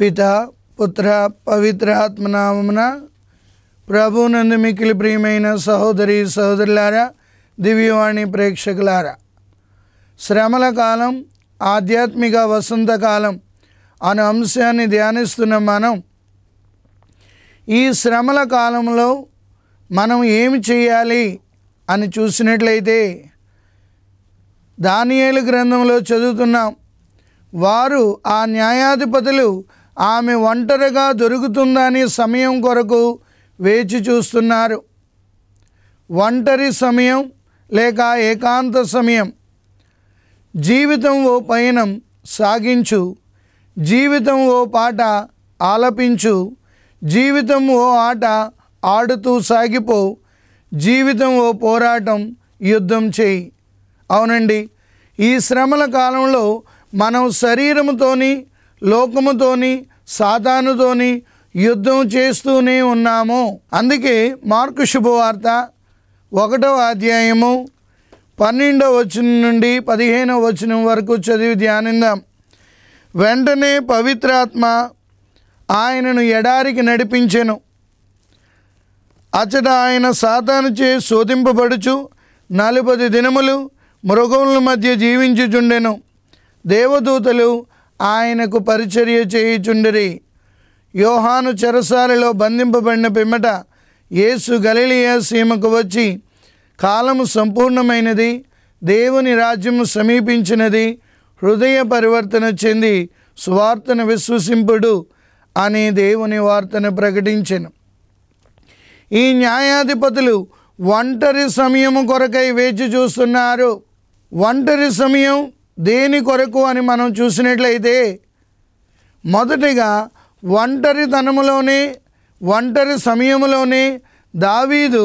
పిత పుత్ర పవిత్ర ఆత్మనామమున నందు మిక్కిలి ప్రియమైన సహోదరి సహోదరులారా దివ్యవాణి ప్రేక్షకులారా శ్రమల కాలం ఆధ్యాత్మిక వసంతకాలం అనే అంశాన్ని ధ్యానిస్తున్న మనం ఈ శ్రమల కాలంలో మనం ఏమి చేయాలి అని చూసినట్లయితే దానియేలు గ్రంథంలో చదువుతున్నాం వారు ఆ న్యాయాధిపతులు ఆమె ఒంటరిగా దొరుకుతుందని సమయం కొరకు వేచి చూస్తున్నారు ఒంటరి సమయం లేక ఏకాంత సమయం జీవితం ఓ పయనం సాగించు జీవితం ఓ పాట ఆలపించు జీవితం ఓ ఆట ఆడుతూ సాగిపో జీవితం ఓ పోరాటం యుద్ధం చేయి అవునండి ఈ శ్రమల కాలంలో మనం శరీరంతోని లోకముతోని సాతానుతోని యుద్ధం చేస్తూనే ఉన్నాము అందుకే మార్కు శుభవార్త ఒకటవ అధ్యాయము పన్నెండవ వచనం నుండి పదిహేనవ వచనం వరకు చదివి ధ్యానిందాం వెంటనే పవిత్రాత్మ ఆయనను ఎడారికి నడిపించెను అచట ఆయన సాతానుచే శోధింపబడుచు నలుపది దినములు మృగముల మధ్య జీవించుచుండెను దేవదూతలు ఆయనకు పరిచర్య చేయుచుండరి యోహాను చెరసాలలో బంధింపబడిన పిమ్మట యేసు గలీలియా సీమకు వచ్చి కాలము సంపూర్ణమైనది దేవుని రాజ్యము సమీపించినది హృదయ పరివర్తన చెంది సువార్తను విశ్వసింపుడు అనే దేవుని వార్తను ప్రకటించను ఈ న్యాయాధిపతులు ఒంటరి సమయము కొరకై వేచి చూస్తున్నారు ఒంటరి సమయం దేని కొరకు అని మనం చూసినట్లయితే మొదటిగా ఒంటరితనములోనే ఒంటరి సమయంలోనే దావీదు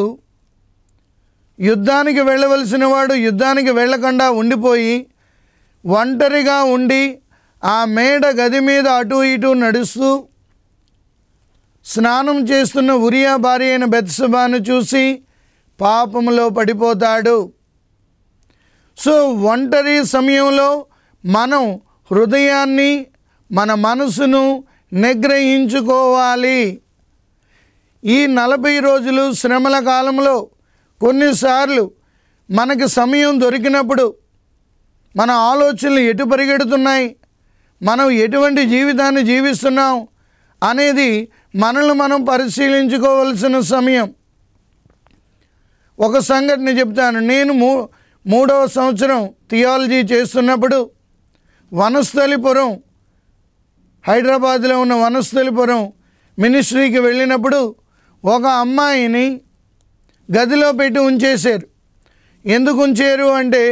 యుద్ధానికి వెళ్ళవలసిన వాడు యుద్ధానికి వెళ్ళకుండా ఉండిపోయి ఒంటరిగా ఉండి ఆ మేడ గది మీద అటు ఇటు నడుస్తూ స్నానం చేస్తున్న ఉరియా భార్య అయిన బెత్సబాను చూసి పాపంలో పడిపోతాడు సో ఒంటరి సమయంలో మనం హృదయాన్ని మన మనసును నిగ్రహించుకోవాలి ఈ నలభై రోజులు శ్రమల కాలంలో కొన్నిసార్లు మనకి సమయం దొరికినప్పుడు మన ఆలోచనలు ఎటు పరిగెడుతున్నాయి మనం ఎటువంటి జీవితాన్ని జీవిస్తున్నాం అనేది మనల్ని మనం పరిశీలించుకోవలసిన సమయం ఒక సంఘటన చెప్తాను నేను మూడవ సంవత్సరం థియాలజీ చేస్తున్నప్పుడు వనస్థలిపురం హైదరాబాద్లో ఉన్న వనస్థలిపురం మినిస్ట్రీకి వెళ్ళినప్పుడు ఒక అమ్మాయిని గదిలో పెట్టి ఉంచేశారు ఎందుకు ఉంచారు అంటే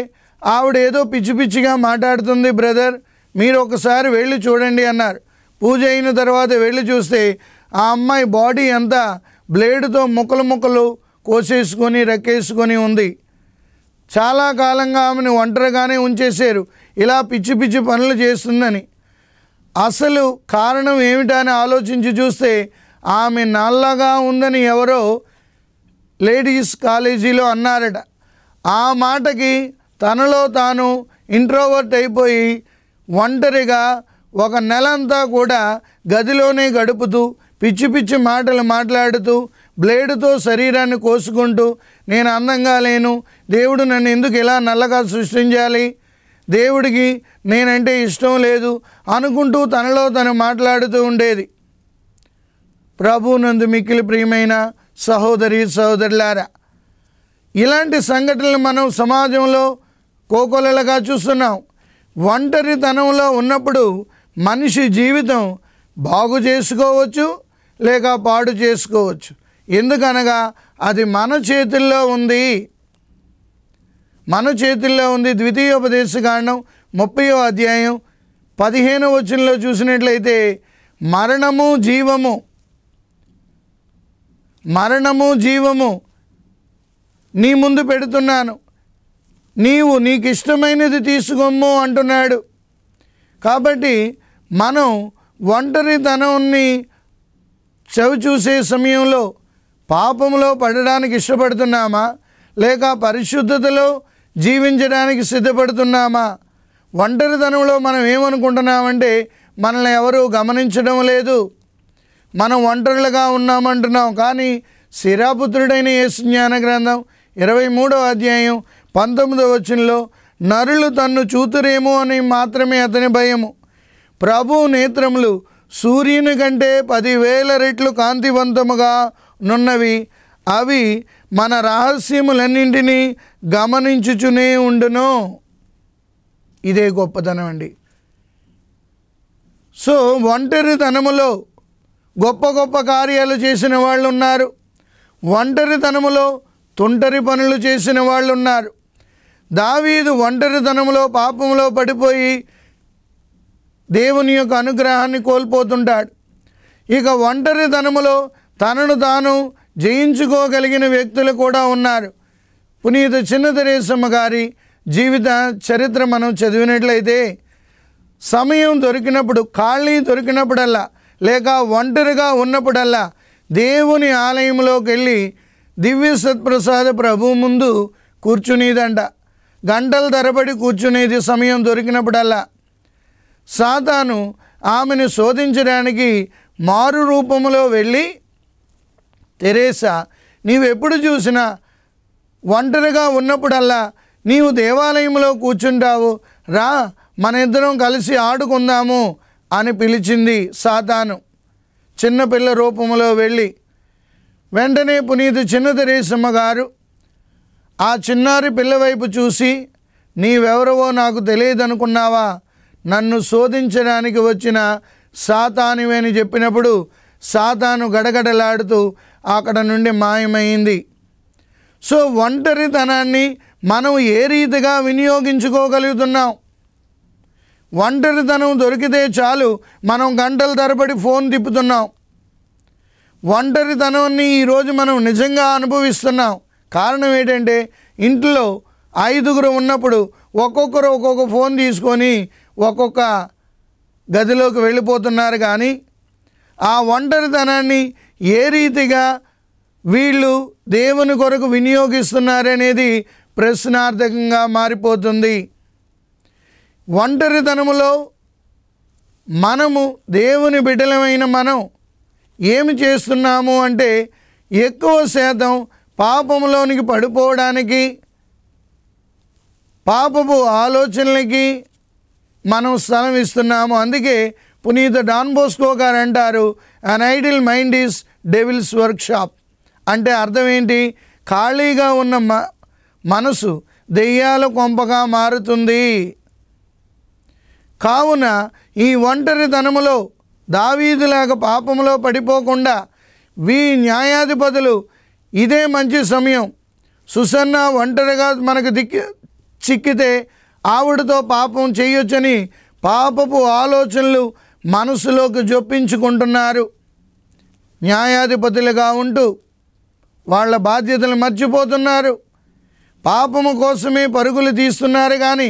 ఆవిడ ఏదో పిచ్చి పిచ్చిగా మాట్లాడుతుంది బ్రదర్ మీరు ఒకసారి వెళ్ళి చూడండి అన్నారు పూజ అయిన తర్వాత వెళ్ళి చూస్తే ఆ అమ్మాయి బాడీ అంతా బ్లేడ్తో ముక్కలు ముక్కలు కోసేసుకొని రెక్కేసుకొని ఉంది చాలా కాలంగా ఆమెను ఒంటరిగానే ఉంచేశారు ఇలా పిచ్చి పిచ్చి పనులు చేస్తుందని అసలు కారణం ఏమిటని ఆలోచించి చూస్తే ఆమె నల్లగా ఉందని ఎవరో లేడీస్ కాలేజీలో అన్నారట ఆ మాటకి తనలో తాను ఇంట్రోవర్ట్ అయిపోయి ఒంటరిగా ఒక నెలంతా కూడా గదిలోనే గడుపుతూ పిచ్చి పిచ్చి మాటలు మాట్లాడుతూ బ్లేడుతో శరీరాన్ని కోసుకుంటూ నేను అందంగా లేను దేవుడు నన్ను ఎందుకు ఎలా నల్లగా సృష్టించాలి దేవుడికి నేనంటే ఇష్టం లేదు అనుకుంటూ తనలో తను మాట్లాడుతూ ఉండేది ప్రభు నందు మిక్కిలి ప్రియమైన సహోదరి సహోదరులారా ఇలాంటి సంఘటనలు మనం సమాజంలో కోకొలలుగా చూస్తున్నాం ఒంటరితనంలో ఉన్నప్పుడు మనిషి జీవితం బాగు చేసుకోవచ్చు లేక పాడు చేసుకోవచ్చు ఎందుకనగా అది మన చేతుల్లో ఉంది మన చేతుల్లో ఉంది ద్వితీయోపదేశ కాండం ముప్పయో అధ్యాయం పదిహేను వచనంలో చూసినట్లయితే మరణము జీవము మరణము జీవము నీ ముందు పెడుతున్నాను నీవు నీకు ఇష్టమైనది తీసుకోము అంటున్నాడు కాబట్టి మనం ఒంటరితనాన్ని చవి చూసే సమయంలో పాపంలో పడడానికి ఇష్టపడుతున్నామా లేక పరిశుద్ధతలో జీవించడానికి సిద్ధపడుతున్నామా ఒంటరితనంలో మనం ఏమనుకుంటున్నామంటే మనల్ని ఎవరూ గమనించడం లేదు మనం ఒంటరులుగా ఉన్నామంటున్నాం కానీ శిరాపుత్రుడైన యేసు జ్ఞాన గ్రంథం ఇరవై మూడవ అధ్యాయం పంతొమ్మిదవ వచనంలో నరులు తన్ను చూతురేమో అని మాత్రమే అతని భయము ప్రభు నేత్రములు సూర్యుని కంటే పదివేల రెట్లు కాంతివంతముగా నున్నవి అవి మన రహస్యములన్నింటినీ గమనించుచునే ఉండును ఇదే గొప్పతనం అండి సో ఒంటరితనములో గొప్ప గొప్ప కార్యాలు చేసిన వాళ్ళు ఉన్నారు ఒంటరితనములో తొంటరి పనులు చేసిన వాళ్ళు ఉన్నారు దావీదు ఒంటరితనములో పాపంలో పడిపోయి దేవుని యొక్క అనుగ్రహాన్ని కోల్పోతుంటాడు ఇక ఒంటరితనములో తనను తాను జయించుకోగలిగిన వ్యక్తులు కూడా ఉన్నారు పునీత చిన్న తెరేసమ్మ గారి జీవిత చరిత్ర మనం చదివినట్లయితే సమయం దొరికినప్పుడు ఖాళీ దొరికినప్పుడల్లా లేక ఒంటరిగా ఉన్నప్పుడల్లా దేవుని ఆలయంలోకి వెళ్ళి దివ్య సత్ప్రసాద ప్రభు ముందు కూర్చునేదంట గంటల తరబడి కూర్చునేది సమయం దొరికినప్పుడల్లా సాతాను ఆమెను శోధించడానికి మారు రూపంలో వెళ్ళి తెరేసా నీవెప్పుడు చూసినా ఒంటరిగా ఉన్నప్పుడల్లా నీవు దేవాలయంలో కూర్చుంటావు రా మన ఇద్దరం కలిసి ఆడుకుందాము అని పిలిచింది సాతాను చిన్నపిల్ల రూపంలో వెళ్ళి వెంటనే పునీత చిన్న తెరేసమ్మ గారు ఆ చిన్నారి పిల్లవైపు చూసి నీవెవరవో నాకు తెలియదనుకున్నావా నన్ను శోధించడానికి వచ్చిన సాతానివేని చెప్పినప్పుడు సాతాను గడగడలాడుతూ అక్కడ నుండి మాయమైంది సో ఒంటరితనాన్ని మనం ఏ రీతిగా వినియోగించుకోగలుగుతున్నాం ఒంటరితనం దొరికితే చాలు మనం గంటల తరబడి ఫోన్ తిప్పుతున్నాం ఒంటరితనాన్ని ఈరోజు మనం నిజంగా అనుభవిస్తున్నాం కారణం ఏంటంటే ఇంట్లో ఐదుగురు ఉన్నప్పుడు ఒక్కొక్కరు ఒక్కొక్క ఫోన్ తీసుకొని ఒక్కొక్క గదిలోకి వెళ్ళిపోతున్నారు కానీ ఆ ఒంటరితనాన్ని ఏ రీతిగా వీళ్ళు దేవుని కొరకు వినియోగిస్తున్నారనేది ప్రశ్నార్థకంగా మారిపోతుంది ఒంటరితనములో మనము దేవుని బిడ్డలమైన మనం ఏమి చేస్తున్నాము అంటే ఎక్కువ శాతం పాపంలోనికి పడిపోవడానికి పాపపు ఆలోచనలకి మనం స్థలం ఇస్తున్నాము అందుకే పునీత డాన్బోస్కో గారు అంటారు an idle mind is devil's workshop అంటే అర్థం ఏంటి ఖాళీగా ఉన్న మ మనసు దెయ్యాల కొంపగా మారుతుంది కావున ఈ ఒంటరితనములో దావీదులాగా పాపములో పడిపోకుండా వీ న్యాయాధిపతులు ఇదే మంచి సమయం సుసన్న ఒంటరిగా మనకు దిక్కి చిక్కితే ఆవిడతో పాపం చేయొచ్చని పాపపు ఆలోచనలు మనసులోకి జొప్పించుకుంటున్నారు న్యాయాధిపతులుగా ఉంటూ వాళ్ళ బాధ్యతలు మర్చిపోతున్నారు పాపము కోసమే పరుగులు తీస్తున్నారు కానీ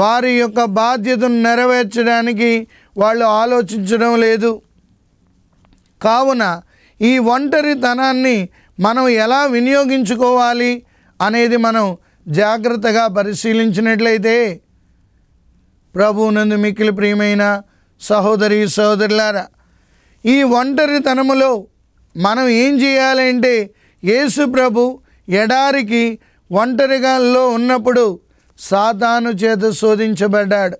వారి యొక్క బాధ్యతను నెరవేర్చడానికి వాళ్ళు ఆలోచించడం లేదు కావున ఈ ఒంటరితనాన్ని మనం ఎలా వినియోగించుకోవాలి అనేది మనం జాగ్రత్తగా పరిశీలించినట్లయితే నందు మిక్కిలి ప్రియమైన సహోదరి సహోదరులారా ఈ ఒంటరితనములో మనం ఏం చేయాలంటే యేసు ప్రభు ఎడారికి ఒంటరిగాల్లో ఉన్నప్పుడు సాతాను చేత శోధించబడ్డాడు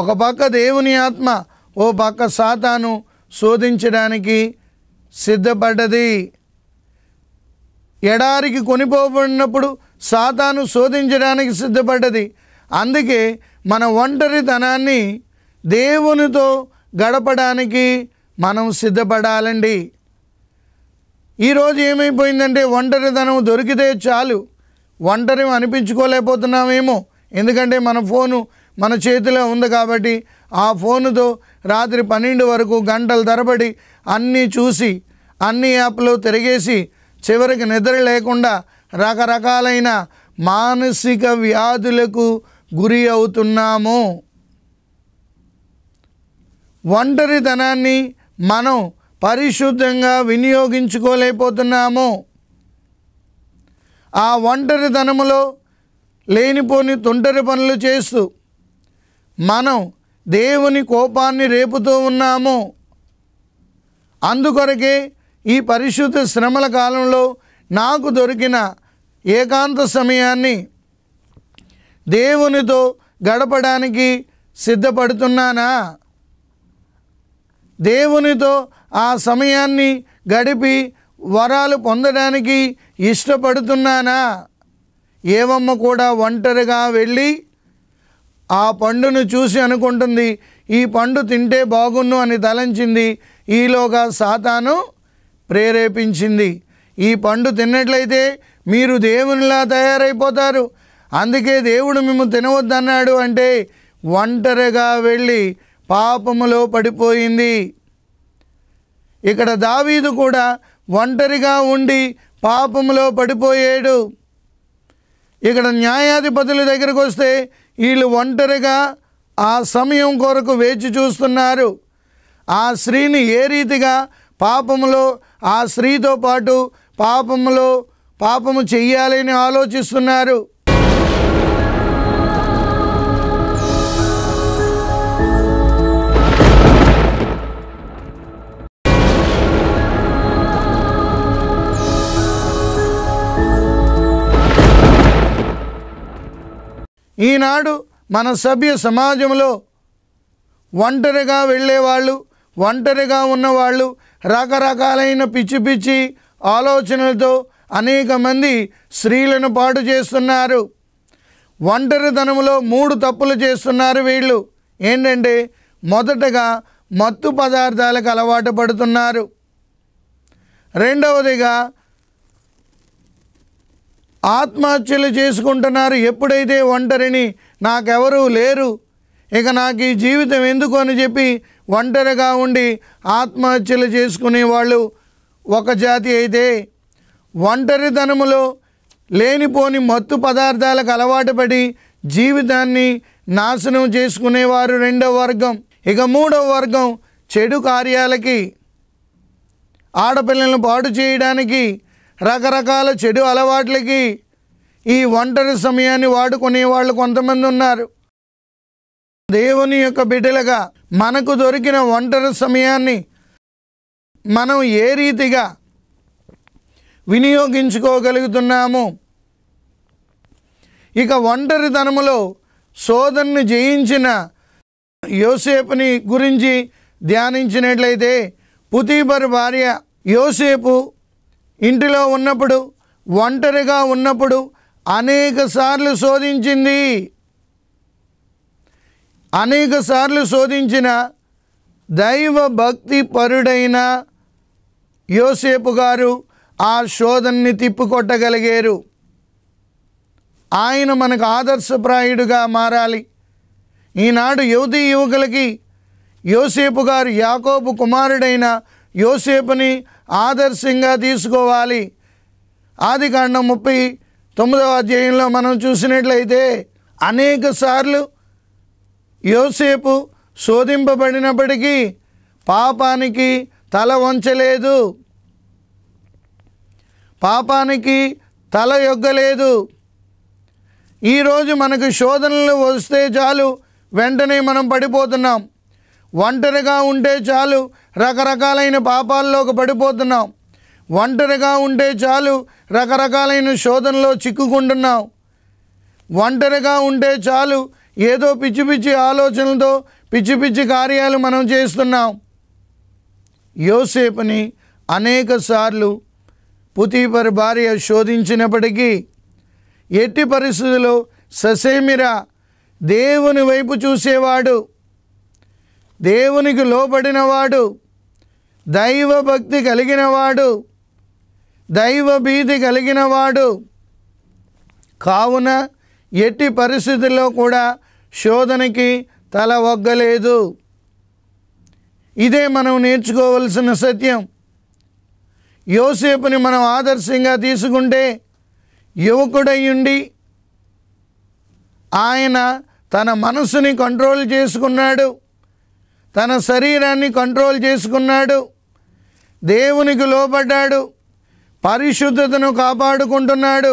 ఒక పక్క దేవుని ఆత్మ ఓ పక్క సాతాను శోధించడానికి సిద్ధపడ్డది ఎడారికి కొనిపోబడినప్పుడు సాతాను శోధించడానికి సిద్ధపడ్డది అందుకే మన ఒంటరితనాన్ని దేవునితో గడపడానికి మనం సిద్ధపడాలండి ఈరోజు ఏమైపోయిందంటే ఒంటరితనం దొరికితే చాలు ఒంటరి అనిపించుకోలేకపోతున్నామేమో ఎందుకంటే మన ఫోను మన చేతిలో ఉంది కాబట్టి ఆ ఫోనుతో రాత్రి పన్నెండు వరకు గంటలు తరబడి అన్నీ చూసి అన్ని యాప్లు తిరిగేసి చివరికి నిద్ర లేకుండా రకరకాలైన మానసిక వ్యాధులకు గురి అవుతున్నాము ఒంటరితనాన్ని మనం పరిశుద్ధంగా వినియోగించుకోలేకపోతున్నాము ఆ ఒంటరితనములో లేనిపోని తొంటరి పనులు చేస్తూ మనం దేవుని కోపాన్ని రేపుతూ ఉన్నాము అందుకొరకే ఈ పరిశుద్ధ శ్రమల కాలంలో నాకు దొరికిన ఏకాంత సమయాన్ని దేవునితో గడపడానికి సిద్ధపడుతున్నానా దేవునితో ఆ సమయాన్ని గడిపి వరాలు పొందడానికి ఇష్టపడుతున్నానా ఏవమ్మ కూడా ఒంటరిగా వెళ్ళి ఆ పండును చూసి అనుకుంటుంది ఈ పండు తింటే బాగున్ను అని తలంచింది ఈలోగా సాతాను ప్రేరేపించింది ఈ పండు తిన్నట్లయితే మీరు దేవునిలా తయారైపోతారు అందుకే దేవుడు మేము తినవద్దన్నాడు అంటే ఒంటరిగా వెళ్ళి పాపములో పడిపోయింది ఇక్కడ దావీదు కూడా ఒంటరిగా ఉండి పాపములో పడిపోయాడు ఇక్కడ న్యాయాధిపతుల దగ్గరకు వస్తే వీళ్ళు ఒంటరిగా ఆ సమయం కొరకు వేచి చూస్తున్నారు ఆ స్త్రీని ఏ రీతిగా పాపములో ఆ స్త్రీతో పాటు పాపములో పాపము చెయ్యాలని ఆలోచిస్తున్నారు ఈనాడు మన సభ్య సమాజంలో ఒంటరిగా వెళ్ళేవాళ్ళు ఒంటరిగా ఉన్నవాళ్ళు రకరకాలైన పిచ్చి పిచ్చి ఆలోచనలతో అనేక మంది స్త్రీలను పాటు చేస్తున్నారు ఒంటరితనంలో మూడు తప్పులు చేస్తున్నారు వీళ్ళు ఏంటంటే మొదటగా మత్తు పదార్థాలకు అలవాటు పడుతున్నారు రెండవదిగా ఆత్మహత్యలు చేసుకుంటున్నారు ఎప్పుడైతే ఒంటరిని నాకెవరూ లేరు ఇక నాకు ఈ జీవితం ఎందుకు అని చెప్పి ఒంటరిగా ఉండి ఆత్మహత్యలు చేసుకునే వాళ్ళు ఒక జాతి అయితే ఒంటరితనములో లేనిపోని మత్తు పదార్థాలకు అలవాటు పడి జీవితాన్ని నాశనం చేసుకునేవారు రెండవ వర్గం ఇక మూడవ వర్గం చెడు కార్యాలకి ఆడపిల్లలను పాడు చేయడానికి రకరకాల చెడు అలవాట్లకి ఈ ఒంటరి సమయాన్ని వాడుకునే వాళ్ళు కొంతమంది ఉన్నారు దేవుని యొక్క బిడ్డలుగా మనకు దొరికిన ఒంటరి సమయాన్ని మనం ఏ రీతిగా వినియోగించుకోగలుగుతున్నాము ఇక ఒంటరితనములో సోదరుని జయించిన యోసేపుని గురించి ధ్యానించినట్లయితే పుతీబర్ భార్య యోసేపు ఇంటిలో ఉన్నప్పుడు ఒంటరిగా ఉన్నప్పుడు అనేక సార్లు శోధించింది అనేక సార్లు శోధించిన దైవ భక్తి పరుడైన యోసేపు గారు ఆ శోధన్ని తిప్పుకొట్టగలిగారు ఆయన మనకు ఆదర్శప్రాయుడుగా మారాలి ఈనాడు యువతి యువకులకి యోసేపు గారు యాకోబు కుమారుడైన యోసేపుని ఆదర్శంగా తీసుకోవాలి ఆది కాండం ముప్పై తొమ్మిదవ అధ్యాయంలో మనం చూసినట్లయితే అనేక సార్లు యోసేపు శోధింపబడినప్పటికీ పాపానికి తల వంచలేదు పాపానికి తల యొగ్గలేదు ఈరోజు మనకు శోధనలు వస్తే చాలు వెంటనే మనం పడిపోతున్నాం ఒంటరిగా ఉంటే చాలు రకరకాలైన పాపాల్లోకి పడిపోతున్నాం ఒంటరిగా ఉంటే చాలు రకరకాలైన శోధనలో చిక్కుకుంటున్నాం ఒంటరిగా ఉంటే చాలు ఏదో పిచ్చి పిచ్చి ఆలోచనలతో పిచ్చి పిచ్చి కార్యాలు మనం చేస్తున్నాం యోసేపుని అనేక సార్లు పుతీపరి భార్య శోధించినప్పటికీ ఎట్టి పరిస్థితుల్లో ససేమిరా దేవుని వైపు చూసేవాడు దేవునికి లోబడినవాడు దైవభక్తి కలిగినవాడు దైవభీతి కలిగినవాడు కావున ఎట్టి పరిస్థితుల్లో కూడా శోధనకి తల ఒగ్గలేదు ఇదే మనం నేర్చుకోవలసిన సత్యం యోసేపుని మనం ఆదర్శంగా తీసుకుంటే యువకుడయ్యుండి ఆయన తన మనసుని కంట్రోల్ చేసుకున్నాడు తన శరీరాన్ని కంట్రోల్ చేసుకున్నాడు దేవునికి లోపడ్డాడు పరిశుద్ధతను కాపాడుకుంటున్నాడు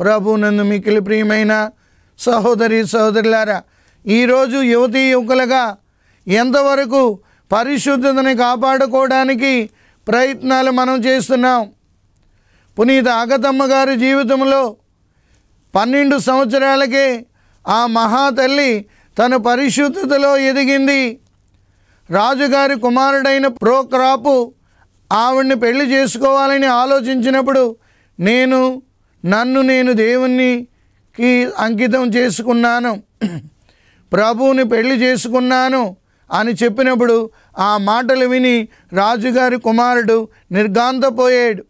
ప్రభు నన్ను మిక్కిలి ప్రియమైన సహోదరి సహోదరులారా ఈరోజు యువతీ యువకులుగా ఎంతవరకు పరిశుద్ధతని కాపాడుకోవడానికి ప్రయత్నాలు మనం చేస్తున్నాం పునీత ఆగతమ్మ గారి జీవితంలో పన్నెండు సంవత్సరాలకే ఆ మహా తల్లి తన పరిశుద్ధతలో ఎదిగింది రాజుగారి కుమారుడైన ప్రోక్రాపు ఆవిడ్ని పెళ్లి చేసుకోవాలని ఆలోచించినప్పుడు నేను నన్ను నేను దేవునికి అంకితం చేసుకున్నాను ప్రభువుని పెళ్లి చేసుకున్నాను అని చెప్పినప్పుడు ఆ మాటలు విని రాజుగారి కుమారుడు నిర్గాంతపోయాడు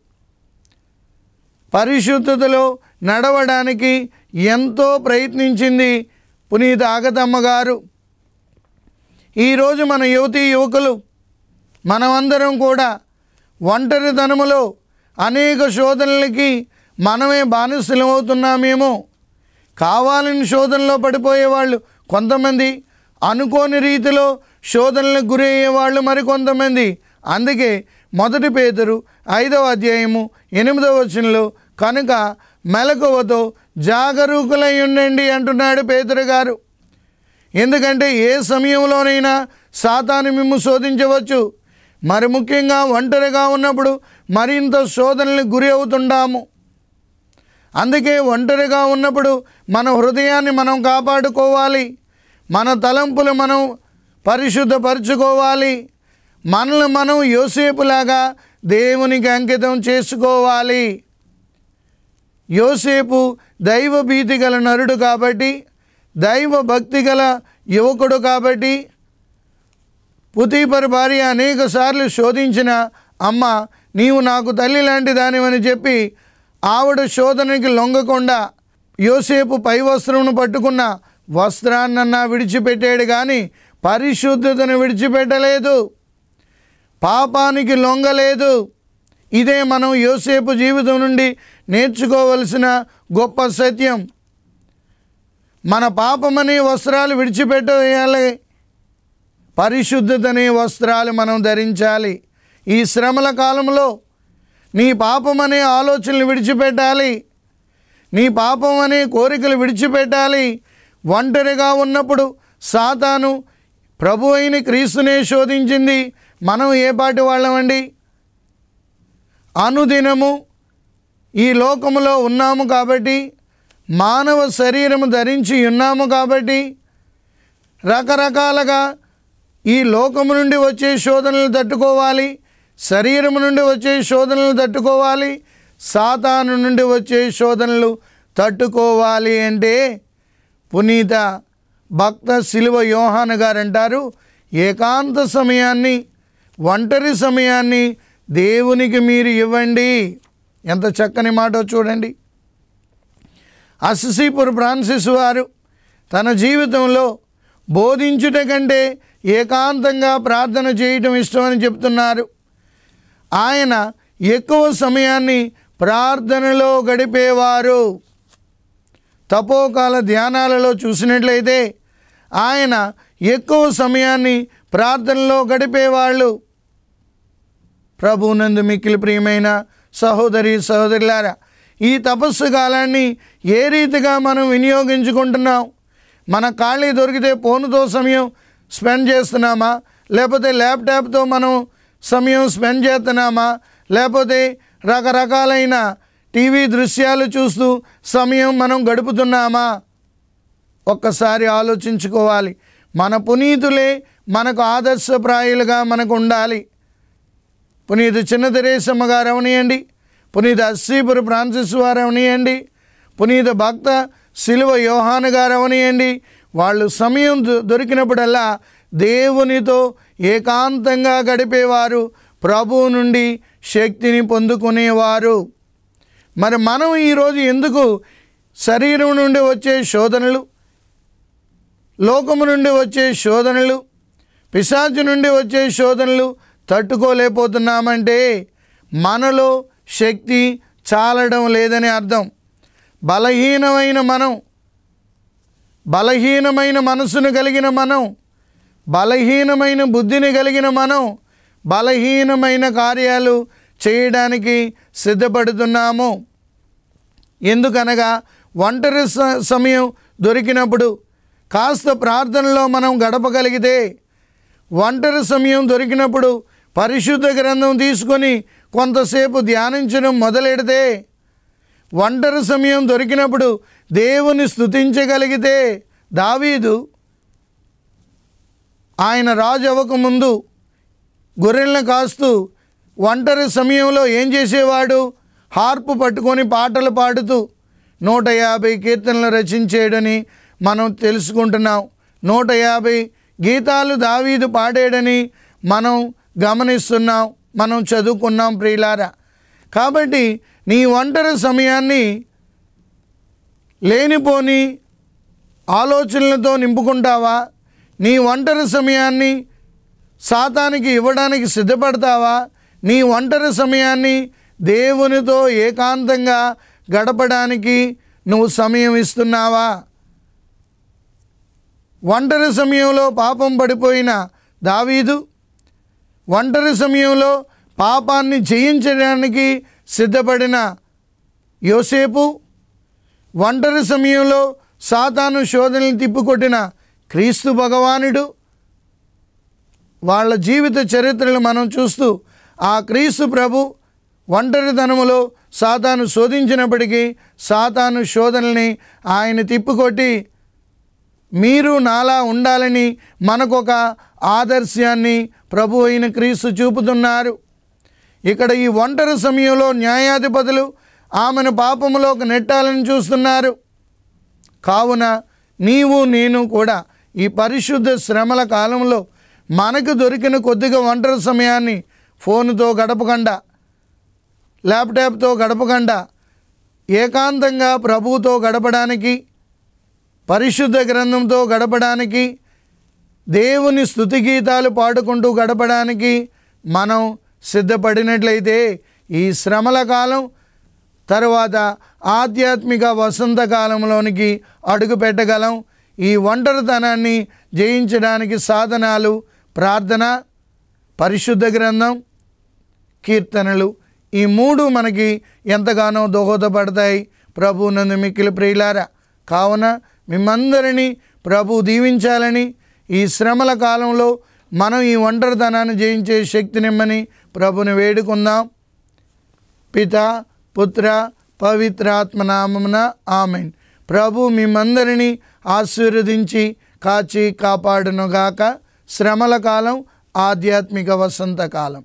పరిశుద్ధతలో నడవడానికి ఎంతో ప్రయత్నించింది పునీత ఆగతమ్మ గారు ఈరోజు మన యువతీ యువకులు మనమందరం కూడా ఒంటరితనములో అనేక శోధనలకి మనమే బానిసలమవుతున్నామేమో కావాలని శోధనలో పడిపోయేవాళ్ళు కొంతమంది అనుకోని రీతిలో శోధనలకు గురి అయ్యేవాళ్ళు మరికొంతమంది అందుకే మొదటి పేదరు ఐదవ అధ్యాయము ఎనిమిదవ వచనంలో కనుక మెలకువతో జాగరూకులై ఉండండి అంటున్నాడు పేదరు గారు ఎందుకంటే ఏ సమయంలోనైనా సాతాను మిమ్ము శోధించవచ్చు మరి ముఖ్యంగా ఒంటరిగా ఉన్నప్పుడు మరింత శోధనలకు గురి అవుతుంటాము అందుకే ఒంటరిగా ఉన్నప్పుడు మన హృదయాన్ని మనం కాపాడుకోవాలి మన తలంపులు మనం పరిశుద్ధపరచుకోవాలి మనల్ని మనం యోసేపులాగా దేవునికి అంకితం చేసుకోవాలి యోసేపు దైవ భీతి గల నరుడు కాబట్టి దైవ భక్తి గల యువకుడు కాబట్టి పుతీపరు భార్య అనేక సార్లు శోధించిన అమ్మ నీవు నాకు తల్లి లాంటి దానివని చెప్పి ఆవిడ శోధనకి లొంగకుండా యోసేపు పై వస్త్రమును పట్టుకున్న వస్త్రాన్నన్నా విడిచిపెట్టాడు కానీ పరిశుద్ధతను విడిచిపెట్టలేదు పాపానికి లొంగలేదు ఇదే మనం యోసేపు జీవితం నుండి నేర్చుకోవలసిన గొప్ప సత్యం మన పాపమని వస్త్రాలు విడిచిపెట్టేయాలి పరిశుద్ధతనే వస్త్రాలు మనం ధరించాలి ఈ శ్రమల కాలంలో నీ పాపం అనే ఆలోచనలు విడిచిపెట్టాలి నీ పాపం అనే కోరికలు విడిచిపెట్టాలి ఒంటరిగా ఉన్నప్పుడు సాతాను ప్రభు అయిన క్రీస్తునే శోధించింది మనం ఏ పాటి వాళ్ళమండి అనుదినము ఈ లోకములో ఉన్నాము కాబట్టి మానవ శరీరము ధరించి ఉన్నాము కాబట్టి రకరకాలుగా ఈ లోకము నుండి వచ్చే శోధనలు తట్టుకోవాలి శరీరము నుండి వచ్చే శోధనలు తట్టుకోవాలి సాతాను నుండి వచ్చే శోధనలు తట్టుకోవాలి అంటే పునీత భక్త శిలువ యోహాను గారు అంటారు ఏకాంత సమయాన్ని ఒంటరి సమయాన్ని దేవునికి మీరు ఇవ్వండి ఎంత చక్కని మాట చూడండి అసిసిపురు ఫ్రాన్సిస్ వారు తన జీవితంలో బోధించుట కంటే ఏకాంతంగా ప్రార్థన చేయటం ఇష్టమని చెప్తున్నారు ఆయన ఎక్కువ సమయాన్ని ప్రార్థనలో గడిపేవారు తపోకాల ధ్యానాలలో చూసినట్లయితే ఆయన ఎక్కువ సమయాన్ని ప్రార్థనలో గడిపేవాళ్ళు ప్రభునందు మిక్కిలి ప్రియమైన సహోదరి సహోదరులారా ఈ తపస్సు కాలాన్ని ఏ రీతిగా మనం వినియోగించుకుంటున్నాం మన ఖాళీ దొరికితే ఫోనుతో సమయం స్పెండ్ చేస్తున్నామా లేకపోతే ల్యాప్టాప్తో మనం సమయం స్పెండ్ చేస్తున్నామా లేకపోతే రకరకాలైన టీవీ దృశ్యాలు చూస్తూ సమయం మనం గడుపుతున్నామా ఒక్కసారి ఆలోచించుకోవాలి మన పునీతులే మనకు ఆదర్శప్రాయులుగా మనకు ఉండాలి పునీత చిన్న తెరేసమ్మ గారు అవనియండి పునీత అస్సీపురి ఫ్రాన్సిస్ వారు అవనియండి పునీత భక్త సిలువ యోహాన్ గారు అవనియండి వాళ్ళు సమయం దొరికినప్పుడల్లా దేవునితో ఏకాంతంగా గడిపేవారు ప్రభువు నుండి శక్తిని పొందుకునేవారు మరి మనం ఈరోజు ఎందుకు శరీరం నుండి వచ్చే శోధనలు లోకము నుండి వచ్చే శోధనలు పిశాచి నుండి వచ్చే శోధనలు తట్టుకోలేకపోతున్నామంటే మనలో శక్తి చాలడం లేదని అర్థం బలహీనమైన మనం బలహీనమైన మనసును కలిగిన మనం బలహీనమైన బుద్ధిని కలిగిన మనం బలహీనమైన కార్యాలు చేయడానికి సిద్ధపడుతున్నాము ఎందుకనగా ఒంటరి సమయం దొరికినప్పుడు కాస్త ప్రార్థనలో మనం గడపగలిగితే ఒంటరి సమయం దొరికినప్పుడు పరిశుద్ధ గ్రంథం తీసుకొని కొంతసేపు ధ్యానించడం మొదలెడితే ఒంటరి సమయం దొరికినప్పుడు దేవుని స్థుతించగలిగితే దావీదు ఆయన రాజు అవ్వకముందు గొర్రెలను కాస్తూ ఒంటరి సమయంలో ఏం చేసేవాడు హార్పు పట్టుకొని పాటలు పాడుతూ నూట యాభై కీర్తనలు రచించేయడని మనం తెలుసుకుంటున్నాం నూట యాభై గీతాలు దావీదు పాడేయడని మనం గమనిస్తున్నాం మనం చదువుకున్నాం ప్రియులారా కాబట్టి నీ ఒంటరి సమయాన్ని లేనిపోని ఆలోచనలతో నింపుకుంటావా నీ ఒంటరి సమయాన్ని సాతానికి ఇవ్వడానికి సిద్ధపడతావా నీ ఒంటరి సమయాన్ని దేవునితో ఏకాంతంగా గడపడానికి నువ్వు సమయం ఇస్తున్నావా ఒంటరి సమయంలో పాపం పడిపోయిన దావీదు ఒంటరి సమయంలో పాపాన్ని జయించడానికి సిద్ధపడిన యోసేపు ఒంటరి సమయంలో సాతాను శోధనలు తిప్పుకొట్టిన క్రీస్తు భగవానుడు వాళ్ళ జీవిత చరిత్రలు మనం చూస్తూ ఆ క్రీస్తు ప్రభు ఒంటరితనములో సాతాను శోధించినప్పటికీ సాతాను శోధనల్ని ఆయన తిప్పుకొట్టి మీరు నాలా ఉండాలని మనకొక ఆదర్శాన్ని ప్రభు అయిన క్రీస్తు చూపుతున్నారు ఇక్కడ ఈ ఒంటరి సమయంలో న్యాయాధిపతులు ఆమెను పాపములోకి నెట్టాలని చూస్తున్నారు కావున నీవు నేను కూడా ఈ పరిశుద్ధ శ్రమల కాలంలో మనకు దొరికిన కొద్దిగా ఒంటరి సమయాన్ని ఫోన్తో గడపకుండా ల్యాప్టాప్తో గడపకుండా ఏకాంతంగా ప్రభువుతో గడపడానికి పరిశుద్ధ గ్రంథంతో గడపడానికి దేవుని స్థుతి గీతాలు పాడుకుంటూ గడపడానికి మనం సిద్ధపడినట్లయితే ఈ శ్రమల కాలం తర్వాత ఆధ్యాత్మిక వసంతకాలంలోనికి అడుగు పెట్టగలం ఈ ఒంటరితనాన్ని జయించడానికి సాధనాలు ప్రార్థన పరిశుద్ధ గ్రంథం కీర్తనలు ఈ మూడు మనకి ఎంతగానో దోహదపడతాయి ప్రభు నందు మిక్కిలి ప్రియులారా కావున మిమ్మందరినీ ప్రభు దీవించాలని ఈ శ్రమల కాలంలో మనం ఈ ఒంటరితనాన్ని జయించే శక్తినిమ్మని ప్రభుని వేడుకుందాం పిత పుత్ర పవిత్రాత్మనామమున ఆమెన్ ప్రభు మిమ్మందరినీ ఆశీర్వదించి కాచి కాపాడునుగాక శ్రమల కాలం ఆధ్యాత్మిక వసంతకాలం